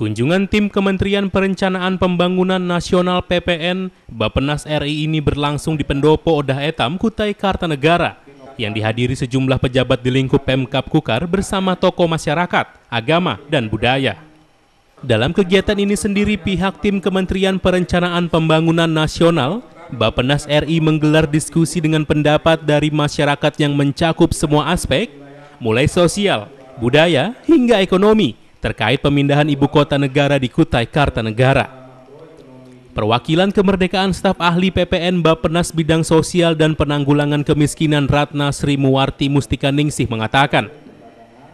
Kunjungan tim Kementerian Perencanaan Pembangunan Nasional PPN Bapenas RI ini berlangsung di Pendopo Odah Etam, Kutai Kartanegara yang dihadiri sejumlah pejabat di lingkup Pemkap Kukar bersama tokoh masyarakat, agama, dan budaya. Dalam kegiatan ini sendiri pihak tim Kementerian Perencanaan Pembangunan Nasional Bapenas RI menggelar diskusi dengan pendapat dari masyarakat yang mencakup semua aspek, mulai sosial, budaya, hingga ekonomi, terkait pemindahan ibu kota negara di Kutai Kartanegara. Perwakilan kemerdekaan staf ahli PPN Bappenas Bidang Sosial dan Penanggulangan Kemiskinan Ratna Sri Muwarti Mustika Ningsih mengatakan,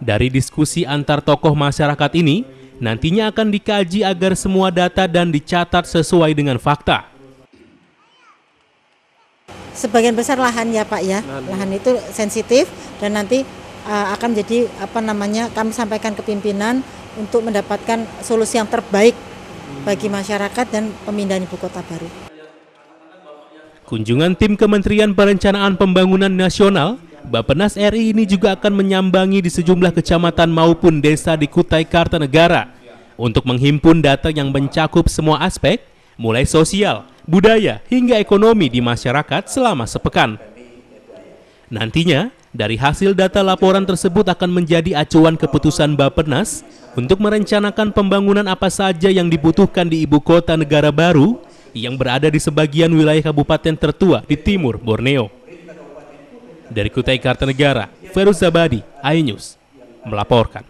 dari diskusi antar tokoh masyarakat ini, nantinya akan dikaji agar semua data dan dicatat sesuai dengan fakta sebagian besar lahannya Pak ya. Lahan itu sensitif dan nanti uh, akan jadi apa namanya kami sampaikan ke pimpinan untuk mendapatkan solusi yang terbaik bagi masyarakat dan pemindahan ibu kota baru. Kunjungan tim Kementerian Perencanaan Pembangunan Nasional Bapenas RI ini juga akan menyambangi di sejumlah kecamatan maupun desa di Kutai Kartanegara untuk menghimpun data yang mencakup semua aspek, mulai sosial, budaya, hingga ekonomi di masyarakat selama sepekan. Nantinya, dari hasil data laporan tersebut akan menjadi acuan keputusan Bapenas untuk merencanakan pembangunan apa saja yang dibutuhkan di ibu kota negara baru yang berada di sebagian wilayah kabupaten tertua di timur Borneo. Dari Kutai Kartanegara, Feru Zabadi, iNews, melaporkan.